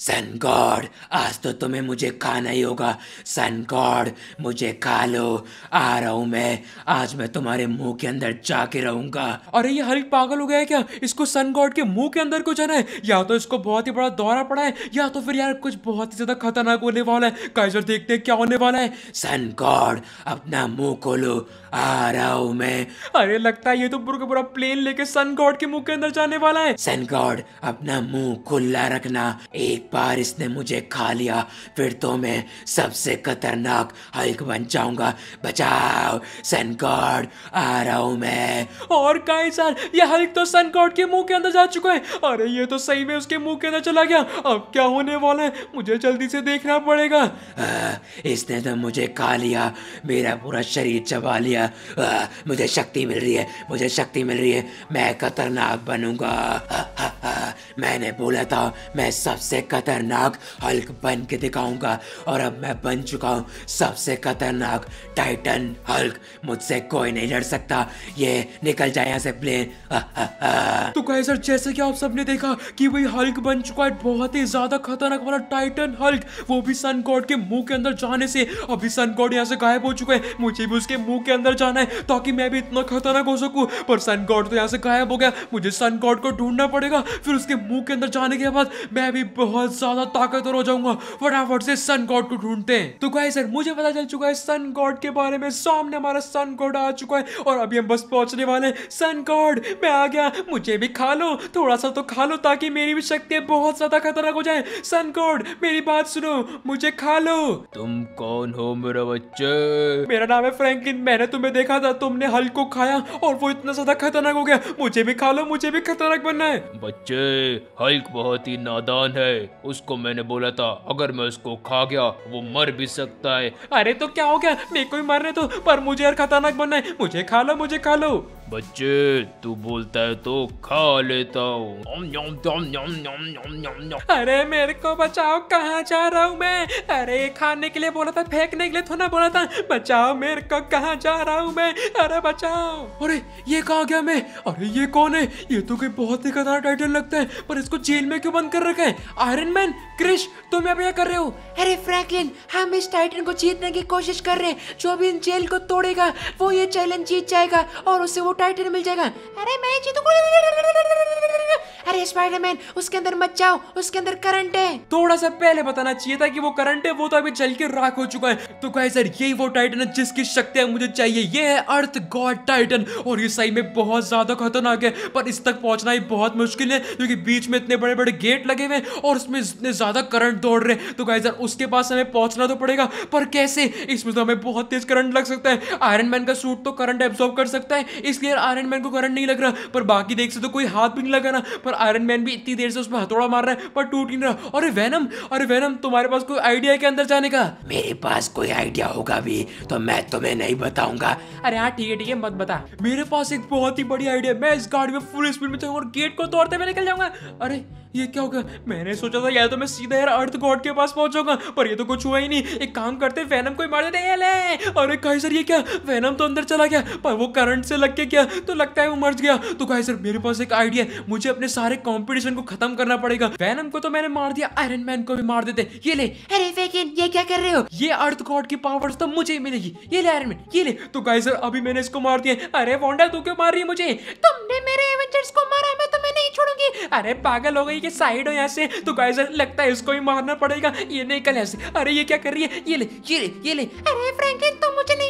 sun god आज तो तुम्हें मुझे खाना ही होगा सन गॉड मुझे खा लो आ रहा हूँ मैं आज मैं तुम्हारे मुंह के अंदर जाके रहूंगा अरे ये हल्क पागल हो गया है क्या इसको सन गॉड के मुंह के अंदर को जाना है या तो इसको बहुत ही बड़ा दौरा पड़ा है या तो फिर यार कुछ बहुत ही ज्यादा खतरनाक होने वाला है काइजर देखते क्या होने वाला है सन गॉड अपना मुंह खोलो आ रहा हूँ मैं अरे लगता है ये तो बुरा बुरा प्लेन लेके सन गॉड के मुंह के अंदर जाने वाला है सन गॉड अपना मुंह खुला रखना एक बार इसने मुझे खा लिया फिर तो मैं सबसे खतरनाक हल्क बन जाऊंगा बचाओ सनकॉड आ रहा हूं मैं और का सर यह हल्क तो सनकॉड के मुंह के अंदर जा चुका है अरे ये तो सही में उसके मुंह के अंदर चला गया अब क्या होने वाला है मुझे जल्दी से देखना पड़ेगा आ, इसने तो मुझे खा लिया मेरा पूरा शरीर चबा लिया आ, मुझे शक्ति मिल रही है मुझे शक्ति मिल रही है मैं खतरनाक बनूंगा मैंने बोला था मैं सबसे खतर... खतरनाक हल्क बन के दिखाऊंगा और अब मैं बन चुका हूँ सबसे खतरनाक टाइटन हल्क मुझसे कोई नहीं लड़ सकता ये निकल जाए यहाँ से प्लेन तो कहे सर जैसे कि आप सबने देखा कि वही हल्क बन चुका है बहुत ही ज्यादा खतरनाक वाला टाइटन हल्क वो भी सन गॉड के मुंह के अंदर जाने से अभी सन गॉड यहाँ से गायब हो चुका है मुझे भी उसके मुंह के अंदर जाना है ताकि मैं भी इतना खतरनाक हो सकूं पर सन गॉड तो यहाँ से गायब हो गया मुझे सन गॉड को ढूंढना पड़ेगा फिर उसके मुंह के अंदर जाने के बाद मैं भी बहुत बहुत ज्यादा ताकतवर हो जाऊंगा फटाफट से सन गॉड को ढूंढते हैं तो गाय सर मुझे पता चल चुका है सन गॉड के बारे में सामने हमारा सन गॉड आ चुका है और अभी हम बस पहुंचने वाले सन गॉड मैं आ गया मुझे भी खा लो थोड़ा सा तो खा लो ताकि मेरी भी शक्तियां बहुत ज्यादा खतरनाक हो जाए सन गॉड मेरी बात सुनो मुझे खा लो तुम कौन हो मेरा बच्चे मेरा नाम है फ्रैंकलिन मैंने तुम्हें देखा था तुमने हल को खाया और वो इतना ज्यादा खतरनाक हो गया मुझे भी खा लो मुझे भी खतरनाक बनना है बच्चे हल्क बहुत ही नादान है उसको मैंने बोला था अगर मैं उसको खा गया वो मर भी सकता है अरे तो क्या हो गया मेरे को ही तो पर मुझे यार खतरनाक बनना है मुझे खा लो मुझे खा लो बच्चे तू बोलता है तो खा लेता हूँ अरे मेरे को बचाओ कहाँ जा रहा हूँ मैं अरे खाने के लिए बोला था फेंकने के लिए थोड़ा बोला था बचाओ मेरे को कहाँ जा रहा हूँ मैं अरे बचाओ अरे ये कहा गया मैं अरे ये कौन है ये तो कोई बहुत ही कदार टाइटल लगता है पर इसको जेल में क्यों बंद कर रखा है आयरन मैन क्रिश तुम अब क्या कर रहे हो अरे फ्रैंकलिन हम इस टाइटन को जीतने की कोशिश कर रहे हैं जो भी इन जेल को तोड़ेगा वो ये चैलेंज जीत जाएगा और उसे वो टाइटन मिल जाएगा अरे मैं जीतूंगा अरे स्पाइडरमैन उसके अंदर मत जाओ उसके अंदर करंट है थोड़ा सा पहले बताना चाहिए था कि वो करंट है वो तो अभी जल के राख हो चुका है तो गाइस सर यही वो टाइटन है जिसकी शक्तियां मुझे चाहिए ये है अर्थ गॉड टाइटन और ये सही में बहुत ज्यादा खतरनाक है पर इस तक पहुंचना ही बहुत मुश्किल है क्योंकि बीच में इतने बड़े बड़े गेट लगे हुए और उसमें इतने ज्यादा करंट दौड़ रहे तो गाइस सर उसके पास हमें पहुंचना तो पड़ेगा पर कैसे इसमें तो हमें बहुत तेज करंट लग सकता है आयरन मैन का सूट तो करंट एब्सॉर्ब कर सकता है इसलिए आयरन मैन को करंट नहीं लग रहा पर बाकी देख से तो कोई हाथ भी नहीं लगा ना पर आयरन मैन भी इतनी देर से उसमें हथौड़ा मार रहा है पर टूट नहीं रहा अरे वैनम अरे वैनम तुम्हारे पास कोई आइडिया है के अंदर जाने का मेरे पास कोई आइडिया होगा भी तो मैं तुम्हें नहीं बताऊंगा अरे हाँ ठीक है ठीक है मत बता मेरे पास एक बहुत ही बड़ी आइडिया मैं इस गाड़ी में फुल स्पीड में चलूंगा और गेट को तोड़ते हुए निकल जाऊंगा अरे ये क्या होगा मैंने सोचा था या तो मैं सीधा यार अर्थ गॉड के पास पहुंचूंगा पर ये तो कुछ हुआ ही नहीं एक काम करते वैनम को मार देते ले अरे काइसर ये क्या वैनम तो अंदर चला गया पर वो करंट से लग के क्या तो लगता है वो मर गया तो काइसर मेरे पास एक आइडिया है मुझे अपने सारे कॉम्पिटिशन को खत्म करना पड़ेगा वैनम को तो मैंने मार दिया आयरन मैन को भी मार देते ये ले अरे फेकिन ये क्या कर रहे हो ये अर्थ गॉड की पावर तो मुझे ही मिलेगी ये ले आयरन मैन ये ले तो काइसर अभी मैंने इसको मार दिया अरे वोंडा तू क्यों मार रही है मुझे तुमने मेरे अरे पागल हो गई कि साइड हो यहाँ से तो गाइस लगता है इसको ही मारना पड़ेगा ये नहीं कल ऐसे अरे ये क्या कर रही है ये ले ये ले ये ले अरे फ्रैंकलिन तुम तो मुझे नहीं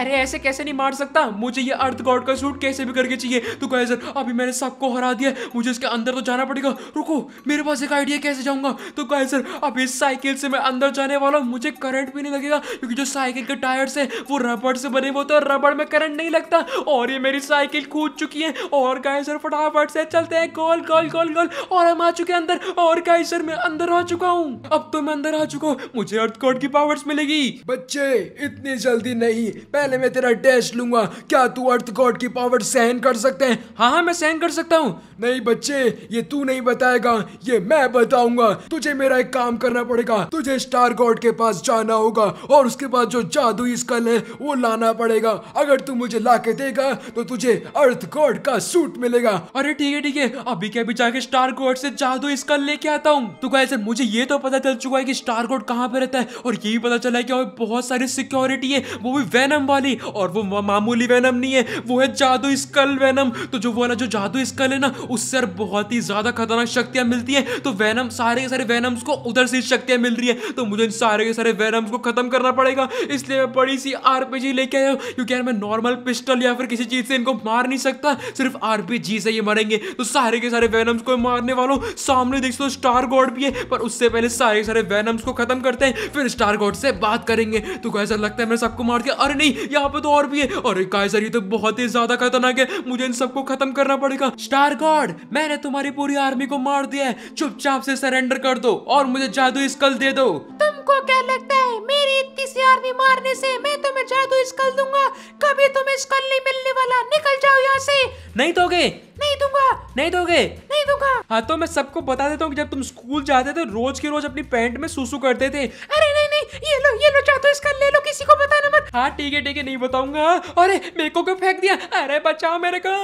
अरे ऐसे कैसे नहीं मार सकता मुझे ये अर्थ गॉड का सूट कैसे भी करके चाहिए तो कहे सर अभी मैंने सबको हरा दिया मुझे इसके अंदर तो जाना पड़ेगा रुको मेरे पास एक आइडिया कैसे जाऊंगा तो कहे सर अब इस साइकिल से मैं अंदर जाने वाला हूँ मुझे करंट भी नहीं लगेगा क्योंकि जो साइकिल के टायर्स है वो रबड़ से बने हुए तो रबड़ में करंट नहीं लगता और ये मेरी साइकिल कूद चुकी है और कहे सर फटाफट से चलते हैं गोल गोल गोल गोल और हम आ चुके अंदर और कहे सर मैं अंदर आ चुका हूँ अब तो मैं अंदर आ चुका हूँ मुझे अर्थ की पावर्स मिलेगी बच्चे इतनी जल्दी नहीं पहले पहले मैं तेरा टेस्ट लूंगा क्या तू अर्थ गॉड की पावर सहन कर सकते हैं हाँ हाँ मैं सहन कर सकता हूँ नहीं बच्चे ये तू नहीं बताएगा ये मैं बताऊंगा तुझे मेरा एक काम करना पड़ेगा तुझे स्टार गॉड के पास जाना होगा और उसके बाद जो जादू स्कल है वो लाना पड़ेगा अगर तू मुझे ला के देगा तो तुझे अर्थ गॉड का सूट मिलेगा अरे ठीक है ठीक है अभी के अभी जाके स्टार गॉड से जादू स्कल लेके आता हूँ तो गाय मुझे ये तो पता चल चुका है की स्टार गॉड कहाँ पे रहता है और ये पता चला है की बहुत सारी सिक्योरिटी है वो भी वैनम वाली और वो मामूली वैनम नहीं है वो है जादू स्कल वैनम तो जो वाला जो जादू स्कल है ना उससे यार बहुत ही ज्यादा खतरनाक शक्तियां मिलती हैं तो वैनम सारे के सारे वैनम्स को उधर से शक्तियां मिल रही है तो मुझे इन सारे के सारे वैनम्स को खत्म करना पड़ेगा इसलिए मैं बड़ी सी आरपीजी लेके आया हूँ क्योंकि यार मैं नॉर्मल पिस्टल या फिर किसी चीज से इनको मार नहीं सकता सिर्फ जी से ये मरेंगे तो सारे के सारे वैनम्स को मारने वालों सामने देख सो स्टार गॉड भी है पर उससे पहले सारे के सारे वैनम्स को खत्म करते हैं फिर स्टार गॉड से बात करेंगे तो ऐसा लगता है मैंने सबको मार दिया अरे नहीं यहाँ पे तो और भी है और एक कायसर ये तो बहुत ही ज्यादा खतरनाक है मुझे इन सबको खत्म करना पड़ेगा स्टार गॉड मैंने तुम्हारी पूरी आर्मी को मार दिया है चुपचाप से सरेंडर कर दो और मुझे जादू स्कल दे दो तुमको क्या लगता है मेरी इतनी सी आर्मी मारने से मैं तुम्हें जादू स्कल दूंगा कभी तुम्हें स्कल नहीं मिलने वाला निकल जाओ यहाँ से नहीं दोगे नहीं दूंगा नहीं दोगे नहीं दूंगा हाँ तो मैं सबको बता देता हूँ जब तुम स्कूल जाते थे रोज के रोज अपनी पैंट में सुसु करते थे अरे नहीं नहीं ये लो ये लो चाहते इसका ले लो किसी को बताना मत हाँ ठीक है ठीक है नहीं बताऊंगा अरे मेरे को क्यों फेंक दिया अरे बचाओ मेरे को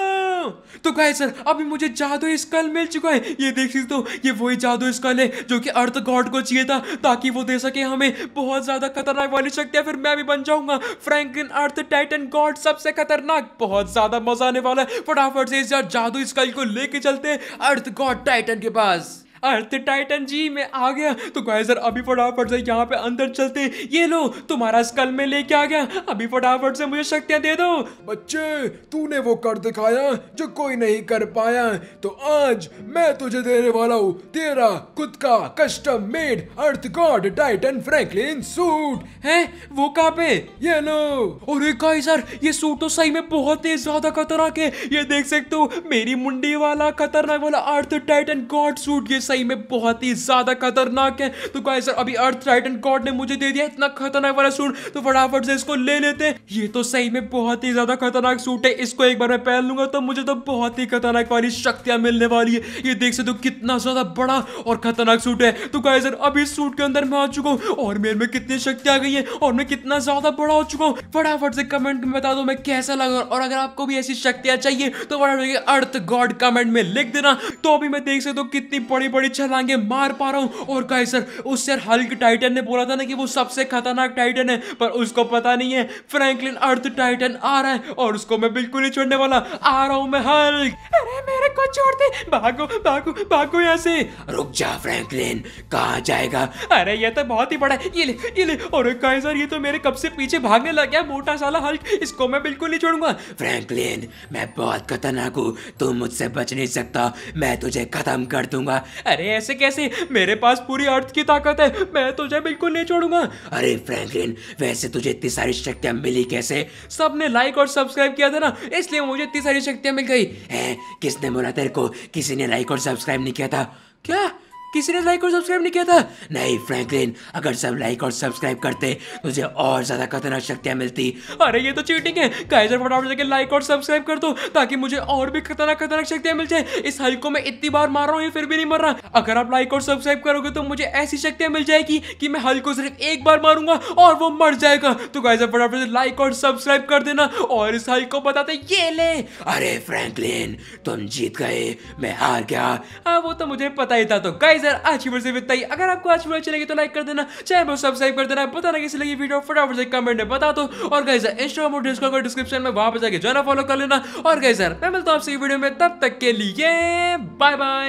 तो गाय सर अभी मुझे जादू स्कल मिल चुका है ये देख सकते हो ये वही जादू स्कल है जो कि अर्थ गॉड को चाहिए था ताकि वो दे सके हमें बहुत ज्यादा खतरनाक वाली शक्ति फिर मैं भी बन जाऊंगा फ्रैंकलिन अर्थ टाइटन गॉड सबसे खतरनाक बहुत ज्यादा मजा आने वाला है फटाफट से इस जादू स्कल को लेके चलते हैं अर्थ गॉड टाइटन के पास अर्थ टाइटन जी मैं आ गया तो गाइजर अभी फटाफट से यहाँ पे अंदर चलते ये लो तुम्हारा स्कल में लेके आ गया अभी फटाफट से मुझे शक्तियाँ दे दो बच्चे तूने वो कर दिखाया जो कोई नहीं कर पाया तो आज मैं तुझे देने वाला हूँ तेरा खुद का custom made earth god titan Franklin suit है वो कहाँ पे ये लो अरे गाइजर ये सूट तो सही में बहुत ही ज्यादा खतरनाक है ये देख सकते हो मेरी मुंडी वाला खतरनाक वाला अर्थ टाइटन गॉड सूट ये सही सही में बहुत ही ज़्यादा खतरनाक है तो गाइस सर अभी अर्थ राइट एंड गॉड ने मुझे दे दिया इतना खतरनाक वाला सूट तो फटाफट से इसको ले लेते हैं ये तो सही में बहुत ही ज़्यादा खतरनाक सूट है इसको एक बार मैं पहन लूंगा तो मुझे तो बहुत ही खतरनाक वाली शक्तियां मिलने वाली है ये देख सकते हो कितना ज़्यादा बड़ा और खतरनाक सूट है तो गाइस सर अब इस सूट के अंदर मैं आ चुका हूँ और मेरे में कितनी शक्ति आ गई है और मैं कितना ज़्यादा बड़ा हो चुका हूँ फटाफट से कमेंट में बता दो मैं कैसा लगा और अगर आपको भी ऐसी शक्तियां चाहिए तो फटाफट अर्थ गॉड कमेंट में लिख देना तो अभी मैं देख सकता हूँ कितनी बड़ी बड़ी छलांगे मार पा रहा हूँ और कहीं सर उस सर हल्क टाइटन ने बोला था ना कि वो सबसे खतरनाक टाइटन है पर उसको पता नहीं है फ्रैंकलिन अर्थ टाइटन आ रहा है और उसको मैं बिल्कुल नहीं छोड़ने वाला आ रहा हूँ मैं हल्क अरे मेरे को छोड़ दे भागो भागो भागो यहाँ से रुक जा फ्रैंकलिन कहा जाएगा अरे ये तो बहुत ही बड़ा है ये ले ये ले और कहीं सर ये तो मेरे कब से पीछे भागने लग गया मोटा साला हल्क इसको मैं बिल्कुल नहीं छोड़ूंगा फ्रैंकलिन मैं बहुत खतरनाक हूँ तुम मुझसे बच नहीं सकता मैं तुझे खत्म कर दूंगा अरे ऐसे कैसे मेरे पास पूरी अर्थ की ताकत है मैं तुझे बिल्कुल नहीं छोड़ूंगा अरे फ्रैंकलिन वैसे तुझे इतनी सारी शक्तियाँ मिली कैसे सबने लाइक और सब्सक्राइब किया था ना इसलिए मुझे इतनी सारी शक्तियाँ मिल गई है किसने बोला तेरे को किसी ने लाइक और सब्सक्राइब नहीं किया था क्या किसी ने लाइक और सब्सक्राइब नहीं किया था नहीं फ्रैंकलिन अगर सब लाइक और सब्सक्राइब करते मुझे और ज्यादा खतरनाक शक्तियां मिलती अरे ये तो चीटिंग है काइजर फटाफट जाके लाइक और सब्सक्राइब कर दो ताकि मुझे और भी खतरनाक खतरनाक शक्तियां मिल जाए इस हल्क को मैं इतनी बार मार रहा हूँ फिर भी नहीं मर रहा अगर आप लाइक और सब्सक्राइब करोगे तो मुझे ऐसी शक्तियां मिल जाएगी कि मैं हल्क को सिर्फ एक बार मारूंगा और वो मर जाएगा तो गाइजर फटाफट से लाइक और सब्सक्राइब कर देना और इस हल्क को बताते ये ले अरे फ्रैंकलिन तुम जीत गए मैं हार गया हाँ वो तो मुझे पता ही था तो गाइजर यार आज की वीडियो इतना ही अगर आपको आज वीडियो अच्छी लगी तो लाइक कर देना चैनल को सब्सक्राइब कर देना पता ना कैसी लगी वीडियो फटाफट से कमेंट में बता दो और गई सर इंस्टाग्राम और डिस्कॉर्ड का डिस्क्रिप्शन में वहां पर जाकर जाना फॉलो कर लेना और गई सर मैं मिलता हूँ आपसे वीडियो में तब तक के लिए बाय बाय